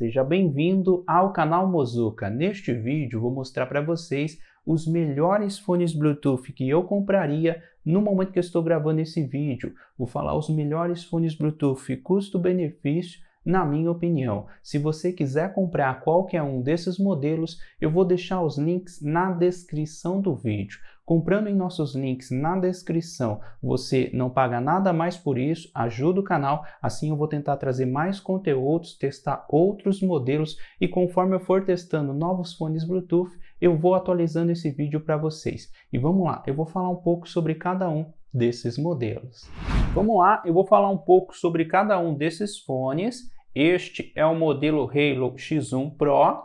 Seja bem-vindo ao canal Mozuka. Neste vídeo vou mostrar para vocês os melhores fones Bluetooth que eu compraria no momento que eu estou gravando esse vídeo. Vou falar os melhores fones Bluetooth custo-benefício na minha opinião. Se você quiser comprar qualquer um desses modelos, eu vou deixar os links na descrição do vídeo. Comprando em nossos links na descrição, você não paga nada mais por isso, ajuda o canal, assim eu vou tentar trazer mais conteúdos, testar outros modelos e conforme eu for testando novos fones Bluetooth, eu vou atualizando esse vídeo para vocês. E vamos lá, eu vou falar um pouco sobre cada um desses modelos. Vamos lá, eu vou falar um pouco sobre cada um desses fones este é o modelo Halo X1 Pro.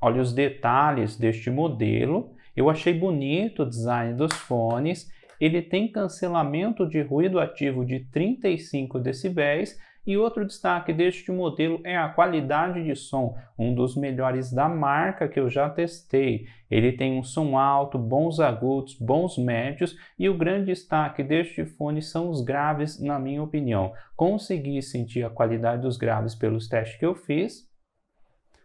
Olha os detalhes deste modelo. Eu achei bonito o design dos fones. Ele tem cancelamento de ruído ativo de 35 decibéis e outro destaque deste modelo é a qualidade de som, um dos melhores da marca que eu já testei. Ele tem um som alto, bons agudos, bons médios e o grande destaque deste fone são os graves, na minha opinião. Consegui sentir a qualidade dos graves pelos testes que eu fiz,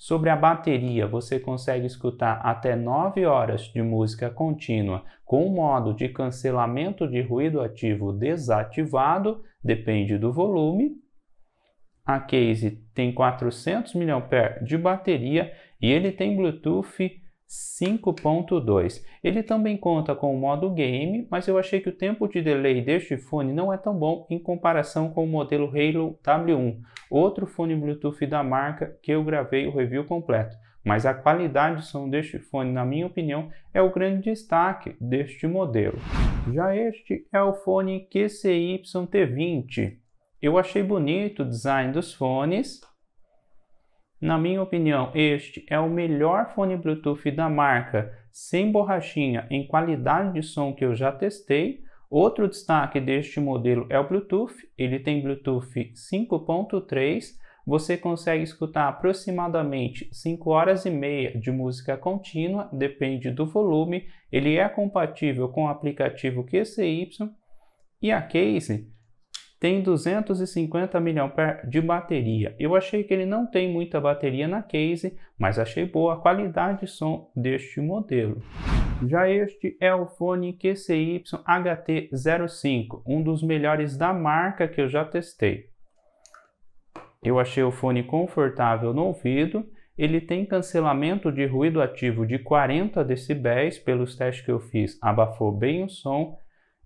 Sobre a bateria, você consegue escutar até 9 horas de música contínua com o modo de cancelamento de ruído ativo desativado, depende do volume, a case tem 400 mAh de bateria e ele tem Bluetooth 5.2. Ele também conta com o modo game, mas eu achei que o tempo de delay deste fone não é tão bom em comparação com o modelo Halo W1, outro fone Bluetooth da marca que eu gravei o review completo. Mas a qualidade de som deste fone, na minha opinião, é o grande destaque deste modelo. Já este é o fone QCY T20, eu achei bonito o design dos fones. Na minha opinião, este é o melhor fone Bluetooth da marca, sem borrachinha, em qualidade de som que eu já testei. Outro destaque deste modelo é o Bluetooth. Ele tem Bluetooth 5.3. Você consegue escutar aproximadamente 5 horas e meia de música contínua, depende do volume. Ele é compatível com o aplicativo QCY. E a case tem 250 mAh de bateria. Eu achei que ele não tem muita bateria na case, mas achei boa a qualidade de som deste modelo. Já este é o fone QCY HT05, um dos melhores da marca que eu já testei. Eu achei o fone confortável no ouvido, ele tem cancelamento de ruído ativo de 40 decibéis, pelos testes que eu fiz, abafou bem o som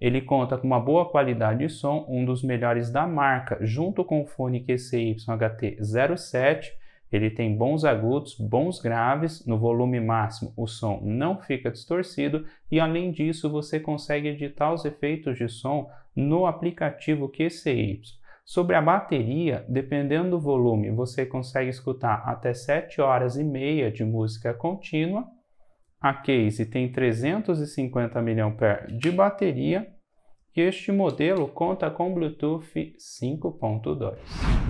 ele conta com uma boa qualidade de som, um dos melhores da marca, junto com o fone QCY HT07. Ele tem bons agudos, bons graves, no volume máximo o som não fica distorcido e além disso você consegue editar os efeitos de som no aplicativo QCY. Sobre a bateria, dependendo do volume, você consegue escutar até 7 horas e meia de música contínua a case tem 350 mAh de bateria e este modelo conta com Bluetooth 5.2.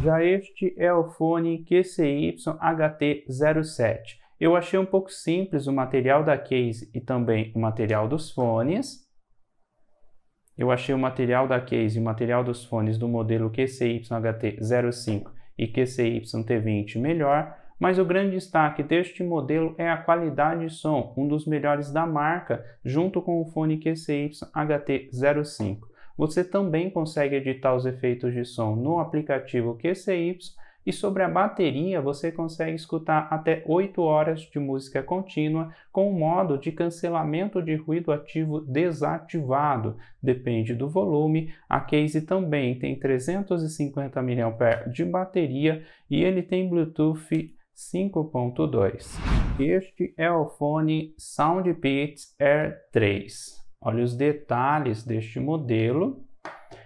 Já este é o fone QCY HT07. Eu achei um pouco simples o material da case e também o material dos fones. Eu achei o material da case e o material dos fones do modelo QCY HT05 e QCY T20 melhor, mas o grande destaque deste modelo é a qualidade de som, um dos melhores da marca, junto com o fone QCY HT05. Você também consegue editar os efeitos de som no aplicativo QCY e sobre a bateria, você consegue escutar até 8 horas de música contínua com o modo de cancelamento de ruído ativo desativado, depende do volume. A case também tem 350 mAh de bateria e ele tem Bluetooth 5.2. Este é o fone SoundPit Air 3. Olha os detalhes deste modelo.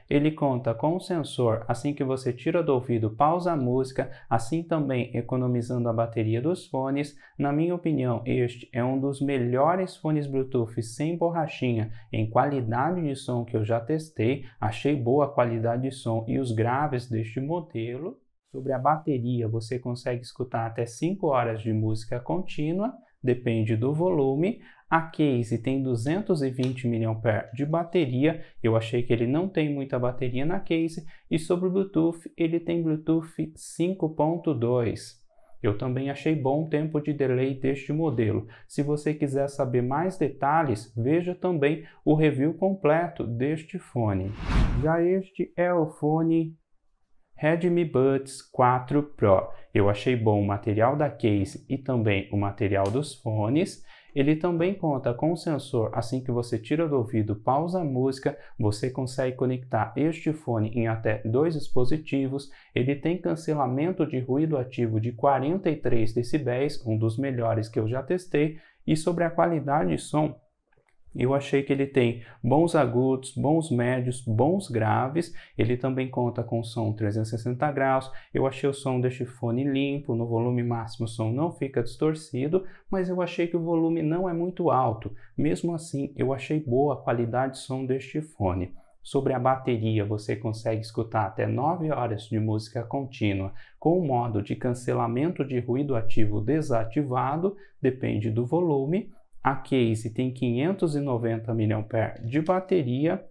Ele conta com um sensor assim que você tira do ouvido, pausa a música, assim também economizando a bateria dos fones. Na minha opinião, este é um dos melhores fones Bluetooth sem borrachinha em qualidade de som que eu já testei. Achei boa a qualidade de som e os graves deste modelo. Sobre a bateria, você consegue escutar até 5 horas de música contínua, depende do volume. A case tem 220 mAh de bateria, eu achei que ele não tem muita bateria na case. E sobre o Bluetooth, ele tem Bluetooth 5.2. Eu também achei bom o tempo de delay deste modelo. Se você quiser saber mais detalhes, veja também o review completo deste fone. Já este é o fone Redmi Buds 4 Pro. Eu achei bom o material da case e também o material dos fones. Ele também conta com um sensor, assim que você tira do ouvido, pausa a música, você consegue conectar este fone em até dois dispositivos. Ele tem cancelamento de ruído ativo de 43 decibéis, um dos melhores que eu já testei, e sobre a qualidade de som, eu achei que ele tem bons agudos, bons médios, bons graves. Ele também conta com som 360 graus. Eu achei o som deste fone limpo, no volume máximo o som não fica distorcido, mas eu achei que o volume não é muito alto. Mesmo assim, eu achei boa a qualidade de som deste fone. Sobre a bateria, você consegue escutar até 9 horas de música contínua com o modo de cancelamento de ruído ativo desativado, depende do volume, a case tem 590 mAh de bateria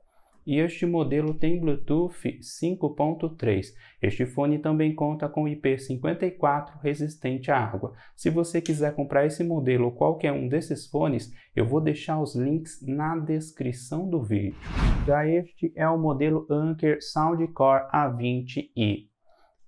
e este modelo tem Bluetooth 5.3. Este fone também conta com IP54 resistente à água. Se você quiser comprar esse modelo ou qualquer um desses fones, eu vou deixar os links na descrição do vídeo. Já este é o modelo Anker Soundcore A20i.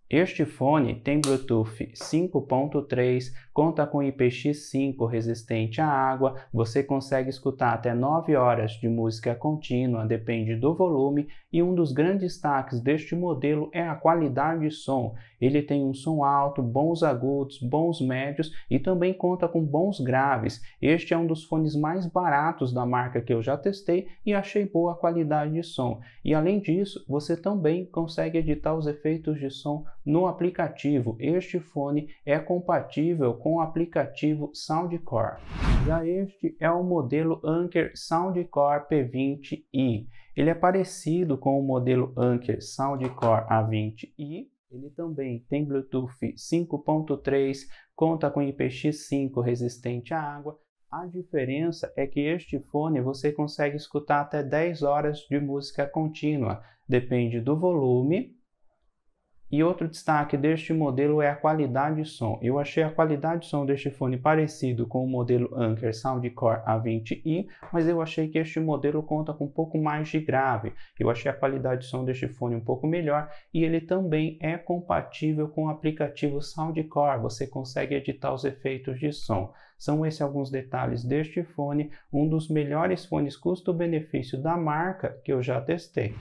Este fone tem Bluetooth 5.3, conta com IPX5 resistente à água, você consegue escutar até 9 horas de música contínua, depende do volume, e um dos grandes destaques deste modelo é a qualidade de som. Ele tem um som alto, bons agudos, bons médios e também conta com bons graves. Este é um dos fones mais baratos da marca que eu já testei e achei boa a qualidade de som. E além disso, você também consegue editar os efeitos de som no aplicativo. Este fone é compatível com o aplicativo Soundcore. Já este é o modelo Anker Soundcore P20i. Ele é parecido com o modelo Anker Soundcore A20i. Ele também tem Bluetooth 5.3, conta com IPX5 resistente à água. A diferença é que este fone você consegue escutar até 10 horas de música contínua, depende do volume e outro destaque deste modelo é a qualidade de som. Eu achei a qualidade de som deste fone parecido com o modelo Anker Soundcore A20i, mas eu achei que este modelo conta com um pouco mais de grave. Eu achei a qualidade de som deste fone um pouco melhor e ele também é compatível com o aplicativo Soundcore. Você consegue editar os efeitos de som. São esses alguns detalhes deste fone, um dos melhores fones custo-benefício da marca que eu já testei.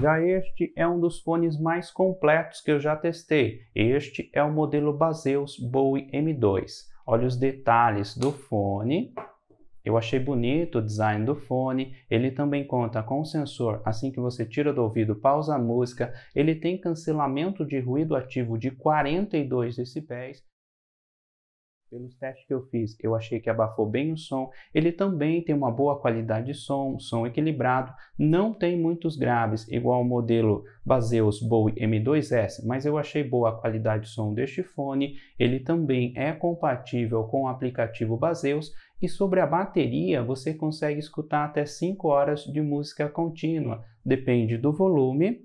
Já este é um dos fones mais completos que eu já testei. Este é o modelo Baseus Bowie M2. Olha os detalhes do fone. Eu achei bonito o design do fone, ele também conta com sensor assim que você tira do ouvido, pausa a música, ele tem cancelamento de ruído ativo de 42 decibéis, pelos testes que eu fiz, eu achei que abafou bem o som. Ele também tem uma boa qualidade de som, som equilibrado, não tem muitos graves, igual o modelo Baseus Bowie M2S, mas eu achei boa a qualidade de som deste fone. Ele também é compatível com o aplicativo Baseus e sobre a bateria, você consegue escutar até 5 horas de música contínua, depende do volume.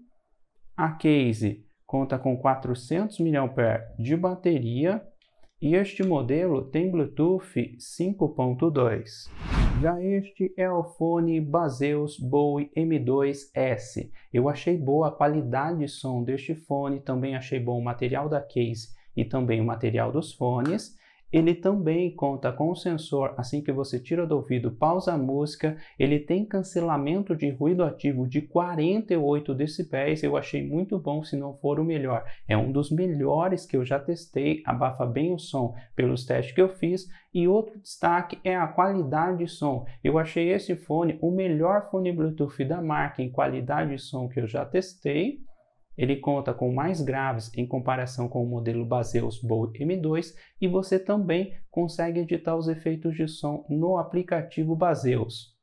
A case conta com 400 mAh de bateria e este modelo tem Bluetooth 5.2. Já este é o fone Baseus Bowie M2S. Eu achei boa a qualidade de som deste fone, também achei bom o material da case e também o material dos fones ele também conta com o sensor assim que você tira do ouvido, pausa a música, ele tem cancelamento de ruído ativo de 48 decibéis, eu achei muito bom, se não for o melhor. É um dos melhores que eu já testei, abafa bem o som pelos testes que eu fiz. E outro destaque é a qualidade de som. Eu achei esse fone o melhor fone Bluetooth da marca em qualidade de som que eu já testei. Ele conta com mais graves em comparação com o modelo Baseus Bow M2 e você também consegue editar os efeitos de som no aplicativo Baseus.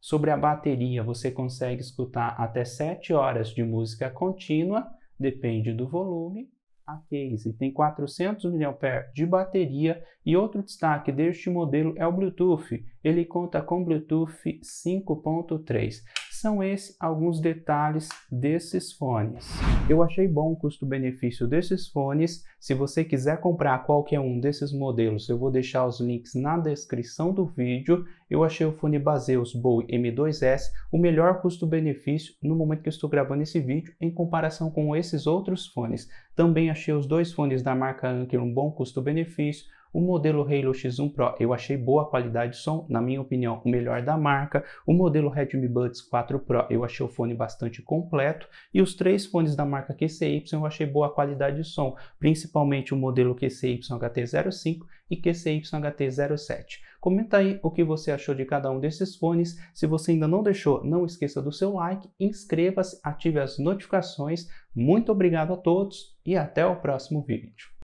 Sobre a bateria, você consegue escutar até 7 horas de música contínua, depende do volume. A case tem 400 mAh de bateria e outro destaque deste modelo é o Bluetooth. Ele conta com Bluetooth 5.3 são esses alguns detalhes desses fones. Eu achei bom o custo-benefício desses fones. Se você quiser comprar qualquer um desses modelos, eu vou deixar os links na descrição do vídeo. Eu achei o fone Baseus Boy M2S o melhor custo-benefício no momento que eu estou gravando esse vídeo em comparação com esses outros fones. Também achei os dois fones da marca Anker um bom custo-benefício o modelo Halo X1 Pro eu achei boa qualidade de som, na minha opinião, o melhor da marca. O modelo Redmi Buds 4 Pro eu achei o fone bastante completo. E os três fones da marca QCY eu achei boa qualidade de som, principalmente o modelo QCY HT05 e QCY HT07. Comenta aí o que você achou de cada um desses fones. Se você ainda não deixou, não esqueça do seu like, inscreva-se, ative as notificações. Muito obrigado a todos e até o próximo vídeo.